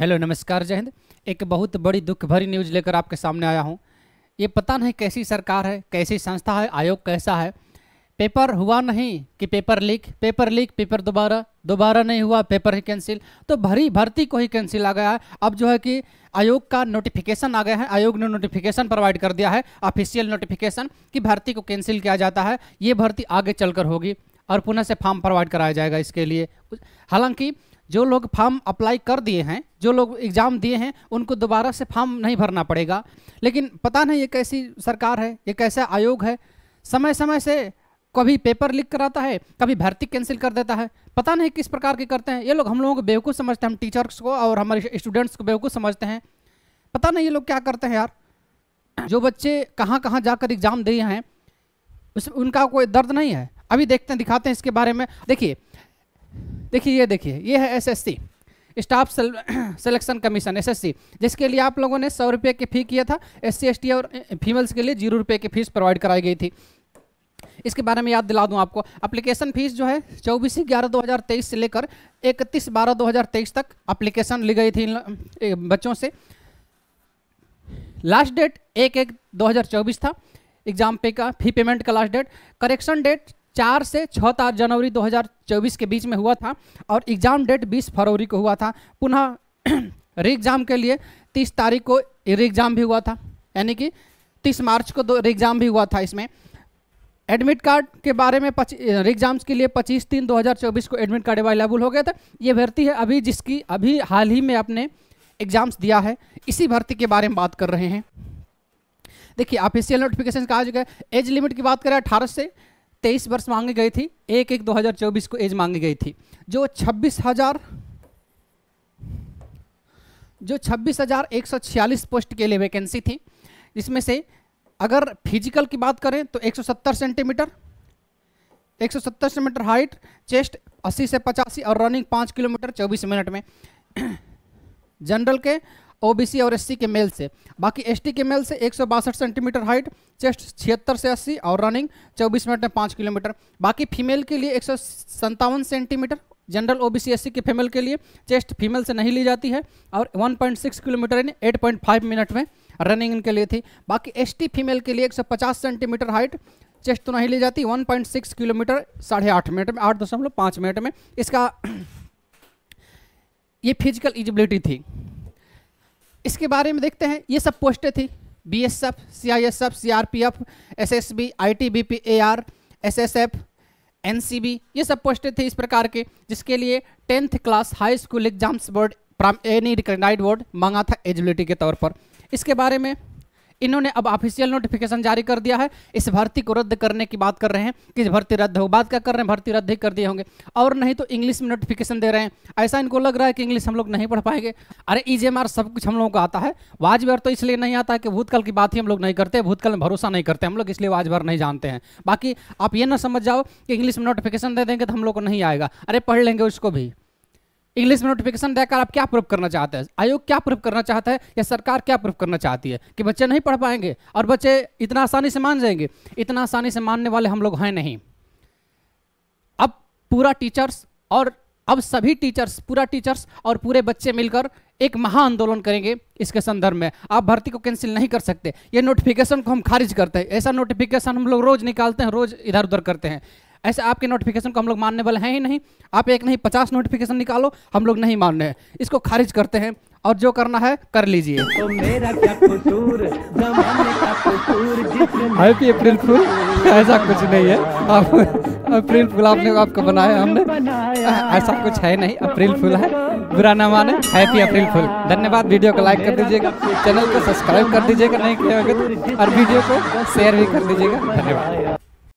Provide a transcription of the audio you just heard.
hello नमस्कार जय हिंद एक बहुत बड़ी दुख भरी न्यूज़ लेकर आपके सामने आया हूँ ये पता नहीं कैसी सरकार है कैसी संस्था है आयोग कैसा है पेपर हुआ नहीं कि paper leak paper leak paper दोबारा दोबारा नहीं हुआ पेपर ही कैंसिल तो भरी भर्ती को ही कैंसिल आ गया है अब जो है कि आयोग का नोटिफिकेशन आ गया है आयोग ने नोटिफिकेशन प्रोवाइड कर दिया है ऑफिशियल नोटिफिकेशन कि भर्ती को कैंसिल किया जाता है ये भर्ती आगे चलकर होगी और पुनः से फॉर्म प्रोवाइड कराया जाएगा इसके लिए हालांकि जो लोग फॉर्म अप्लाई कर दिए हैं जो लोग एग्ज़ाम दिए हैं उनको दोबारा से फॉर्म नहीं भरना पड़ेगा लेकिन पता नहीं ये कैसी सरकार है ये कैसा आयोग है समय समय से कभी पेपर लीक कराता है कभी भर्ती कैंसिल कर देता है पता नहीं किस प्रकार के करते हैं ये लोग हम लोगों को बेवकूफ़ समझते हैं हम टीचर्स को और हमारे स्टूडेंट्स को बेवकूफ़ समझते हैं पता नहीं ये लोग क्या करते हैं यार जो बच्चे कहाँ कहाँ जाकर एग्ज़ाम दिए हैं उस उनका कोई दर्द नहीं है अभी देखते हैं दिखाते हैं इसके बारे में देखिए देखिए ये देखिए ये है SSC staff selection commission SSC जिसके लिए आप लोगों ने सौ रुपये की फ़ी किया था एस सी और फीमेल्स के लिए जीरो रुपये की फीस प्रोवाइड कराई गई थी इसके बारे में याद दिला दूं आपको एप्लीकेशन फीस जो है चौबीस ग्यारह दो हज़ार तेईस से लेकर इकतीस बारह दो हज़ार तेईस तक अप्लीकेशन ली गई थी बच्चों से लास्ट डेट एक एक चौबीस था एग्जाम पे का फी पेमेंट का लास्ट डेट करेक्शन डेट चार से छः जनवरी 2024 के बीच में हुआ था और एग्ज़ाम डेट 20 फरवरी को हुआ था पुनः री एग्ज़ाम के लिए 30 तारीख को री एग्ज़ाम भी हुआ था यानी कि 30 मार्च को दो री एग्ज़ाम भी हुआ था इसमें एडमिट कार्ड के बारे में एग्जाम्स के लिए 25 तीन 2024 को एडमिट कार्ड अवेलेबल हो गया था ये भर्ती है अभी जिसकी अभी हाल ही में आपने एग्जाम्स दिया है इसी भर्ती के बारे में बात कर रहे हैं देखिए ऑफिशियल नोटिफिकेशन कहा चुका है एज लिमिट की बात करें अठारह से तेईस वर्ष मांगी गई थी एक एक 2024 को एज मांगी गई थी जो छब्बीस हजार जो छब्बीस हजार एक सौ छियालीस पोस्ट के लिए वैकेंसी थी जिसमें से अगर फिजिकल की बात करें तो 170 सेंटीमीटर 170 सेंटीमीटर हाइट चेस्ट 80 से पचासी और रनिंग 5 किलोमीटर 24 मिनट में जनरल के ओबीसी और एससी के मेल से बाकी एसटी के मेल से एक सेंटीमीटर हाइट चेस्ट छिहत्तर से अस्सी और रनिंग चौबीस मिनट में पाँच किलोमीटर बाकी फीमेल के लिए एक सेंटीमीटर जनरल ओबीसी एससी के फीमेल के लिए चेस्ट फीमेल से नहीं ली जाती है और 1.6 किलोमीटर यानी 8.5 मिनट में रनिंग इनके लिए थी बाकी एसटी फीमेल के लिए 150 सेंटीमीटर हाइट चेस्ट तो नहीं ली जाती 1.6 किलोमीटर साढ़े आठ मिनट में आठ दशमलव पाँच मिनट में इसका ये फिजिकल इजिबिलिटी थी इसके बारे में देखते हैं ये सब पोस्टें थी B S F C I S F C R P F S S B I T B P A R S S F N C B ये सब पोस्टें थे इस प्रकार के जिसके लिए tenth class high school exams board any recognise board मांगा था एजिलिटी के तौर पर इसके बारे में इन्होंने अब ऑफिशियल नोटिफिकेशन जारी कर दिया है इस भर्ती को रद्द करने की बात कर रहे हैं कि भर्ती रद्द हो बात क्या कर रहे हैं भर्ती रद्द ही कर दिए होंगे और नहीं तो इंग्लिश में नोटिफिकेशन दे रहे हैं ऐसा इनको लग रहा है कि इंग्लिश हम लोग नहीं पढ़ पाएंगे अरे ई e सब कुछ हम लोगों को आता है वाजपेयर तो इसलिए नहीं आता है कि भूतकाल की बात ही हम लोग नहीं करते भूतकाल में भरोसा नहीं करते हम लोग इसलिए वाजभर नहीं जानते हैं बाकी आप ये ना समझ जाओ कि इंग्लिश में नोटिफिकेशन दे देंगे तो हम लोग को नहीं आएगा अरे पढ़ लेंगे उसको भी इंग्लिश में नोटिफिकेशन देकर आप क्या प्रूफ करना चाहते हैं आयोग क्या प्रूफ करना चाहता है या सरकार क्या प्रूफ करना चाहती है कि बच्चे नहीं पढ़ पाएंगे और बच्चे इतना आसानी से मान जाएंगे इतना आसानी से मानने वाले हम लोग हैं नहीं अब पूरा टीचर्स और अब सभी टीचर्स पूरा टीचर्स और पूरे बच्चे मिलकर एक महा आंदोलन करेंगे इसके संदर्भ में आप भर्ती को कैंसिल नहीं कर सकते ये नोटिफिकेशन को हम खारिज करते हैं ऐसा नोटिफिकेशन हम लोग रोज निकालते हैं रोज इधर उधर करते हैं ऐसे आपके नोटिफिकेशन को हम लोग मानने वाले हैं ही नहीं आप एक नहीं पचास नोटिफिकेशन निकालो हम लोग नहीं मानने रहे इसको खारिज करते हैं और जो करना है कर लीजिए हैप्पी तो अप्रैल फूल ऐसा कुछ नहीं है आप अप्रैल फूल आपने आपको बनाया हमने ऐसा कुछ है नहीं अप्रैल फूल है बुरा ना माने हैप्पी अप्रैल फूल धन्यवाद वीडियो को लाइक कर दीजिएगा चैनल को सब्सक्राइब कर दीजिएगा नहीं किया तो- और वीडियो को शेयर भी कर दीजिएगा धन्यवाद